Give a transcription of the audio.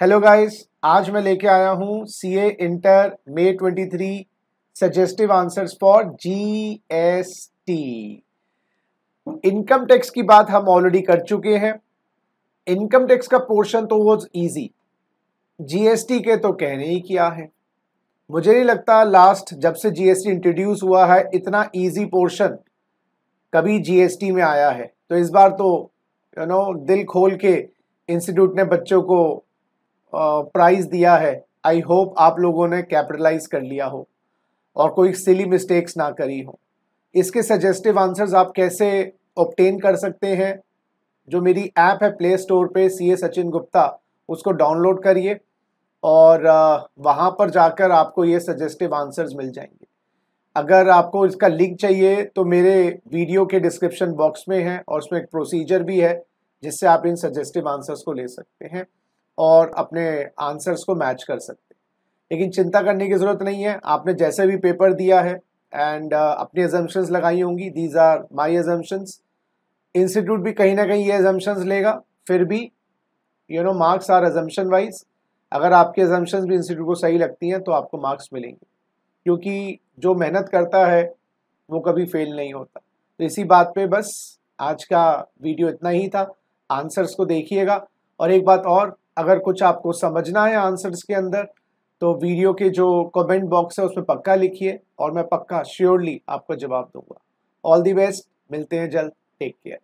hello guys आज मैं लेके आया हूँ C A inter May twenty three suggestive answers for G S T income tax की बात हम ऑलरेडी कर चुके हैं इनकम टैक्स का पोर्शन तो वो ईजी जीएसटी के तो कहने ही किया है मुझे नहीं लगता लास्ट जब से जीएसटी इंट्रोड्यूस हुआ है इतना इजी पोर्शन कभी जीएसटी में आया है तो इस बार तो यू you नो know, दिल खोल के इंस्टीट्यूट ने बच्चों को प्राइस दिया है आई होप आप लोगों ने कैपिटलाइज कर लिया हो और कोई सिली मिस्टेक्स ना करी हो इसके सजेस्टिव आंसर्स आप कैसे ऑप्टेन कर सकते हैं जो मेरी ऐप है प्ले स्टोर पे सी ए सचिन गुप्ता उसको डाउनलोड करिए और वहाँ पर जाकर आपको ये सजेस्टिव आंसर्स मिल जाएंगे अगर आपको इसका लिंक चाहिए तो मेरे वीडियो के डिस्क्रिप्शन बॉक्स में है और उसमें एक प्रोसीजर भी है जिससे आप इन सजेस्टिव आंसर्स को ले सकते हैं और अपने आंसर्स को मैच कर सकते लेकिन चिंता करने की ज़रूरत नहीं है आपने जैसे भी पेपर दिया है एंड uh, अपनी एजम्पन्स लगाई होंगी these are my assumptions institute भी कहीं ना कहीं ये एजम्पन्स लेगा फिर भी you know marks are assumption wise अगर आपके एजम्पन्स भी इंस्टीट्यूट को सही लगती हैं तो आपको मार्क्स मिलेंगे क्योंकि जो मेहनत करता है वो कभी फेल नहीं होता तो इसी बात पे बस आज का वीडियो इतना ही था आंसर्स को देखिएगा और एक बात और अगर कुछ आपको समझना है आंसर्स के अंदर तो वीडियो के जो कमेंट बॉक्स है उसमें पक्का लिखिए और मैं पक्का श्योरली आपको जवाब दूंगा ऑल दी बेस्ट मिलते हैं जल्द टेक केयर